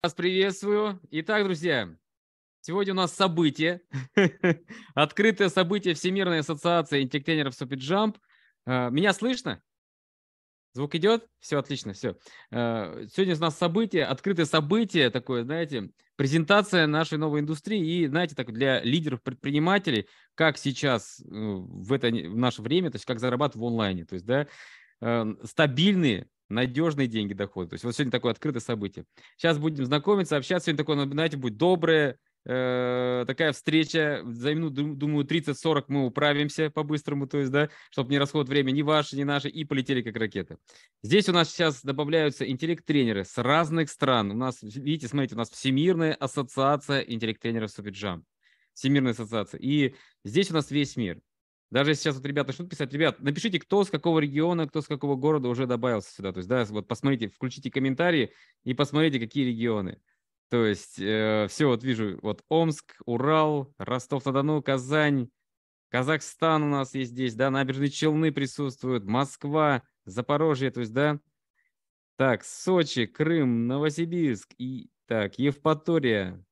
Вас приветствую. Итак, друзья, сегодня у нас событие. Открытое событие Всемирной ассоциации интеллектенеров суперджамп. Э, меня слышно? Звук идет? Все, отлично, все. Э, сегодня у нас событие, открытое событие такое, знаете, презентация нашей новой индустрии и, знаете, так для лидеров-предпринимателей, как сейчас э, в, это, в наше время, то есть как зарабатывать в онлайне. То есть, да, стабильные надежные деньги доходят. То есть вот сегодня такое открытое событие. Сейчас будем знакомиться, общаться. Сегодня такое, знаете, будет доброе, э, такая встреча. За минуту, думаю, 30-40 мы управимся по-быстрому, то есть, да, чтобы не расход времени ни ваше, ни наше, и полетели как ракеты. Здесь у нас сейчас добавляются интеллект-тренеры с разных стран. У нас, видите, смотрите, у нас Всемирная ассоциация интеллект-тренеров Суперджам. Всемирная ассоциация. И здесь у нас весь мир. Даже сейчас вот ребята начнут писать, ребят, напишите, кто с какого региона, кто с какого города уже добавился сюда. То есть, да, вот посмотрите, включите комментарии и посмотрите, какие регионы. То есть, э, все, вот вижу, вот Омск, Урал, Ростов-на-Дону, Казань, Казахстан у нас есть здесь, да, набережные Челны присутствуют, Москва, Запорожье, то есть, да. Так, Сочи, Крым, Новосибирск и так, Евпатория,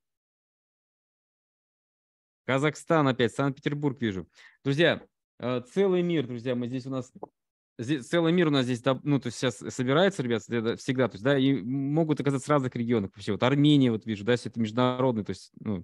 Казахстан опять, Санкт-Петербург вижу. Друзья, э, целый мир, друзья, мы здесь у нас Здесь, целый мир у нас здесь, ну, то есть сейчас собирается, ребят, всегда, то есть, да, и могут оказаться разных регионах вообще. Вот Армения, вот вижу, да, все это международный, то есть, ну,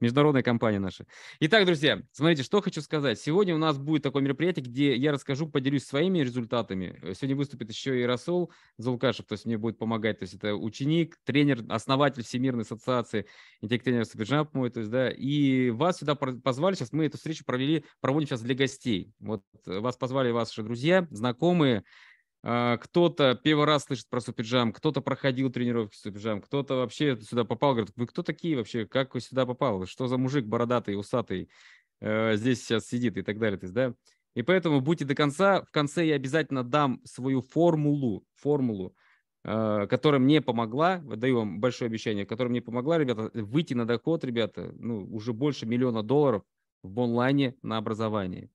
Международная компания наша. Итак, друзья, смотрите, что хочу сказать. Сегодня у нас будет такое мероприятие, где я расскажу, поделюсь своими результатами. Э, сегодня выступит еще и Расул Зулкашев, то есть мне будет помогать. То есть это ученик, тренер, основатель Всемирной ассоциации интеллектуальных тренеров мой. То есть, да, и вас сюда позвали. Сейчас мы эту встречу провели, проводим сейчас для гостей. Вот э, вас позвали ваши друзья, знакомые, а, кто-то первый раз слышит про суперджам, кто-то проходил тренировки суперджам, кто-то вообще сюда попал, говорит, вы кто такие вообще, как вы сюда попал, что за мужик бородатый, усатый э, здесь сейчас сидит и так далее, то есть, да. И поэтому будьте до конца, в конце я обязательно дам свою формулу, формулу, э, которая мне помогла, даю вам большое обещание, которая мне помогла, ребята, выйти на доход, ребята, ну, уже больше миллиона долларов в онлайне на образование.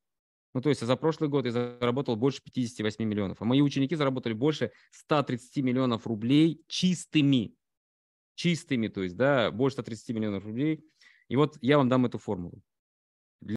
Ну, то есть за прошлый год я заработал больше 58 миллионов, а мои ученики заработали больше 130 миллионов рублей чистыми. Чистыми, то есть, да, больше 130 миллионов рублей. И вот я вам дам эту формулу.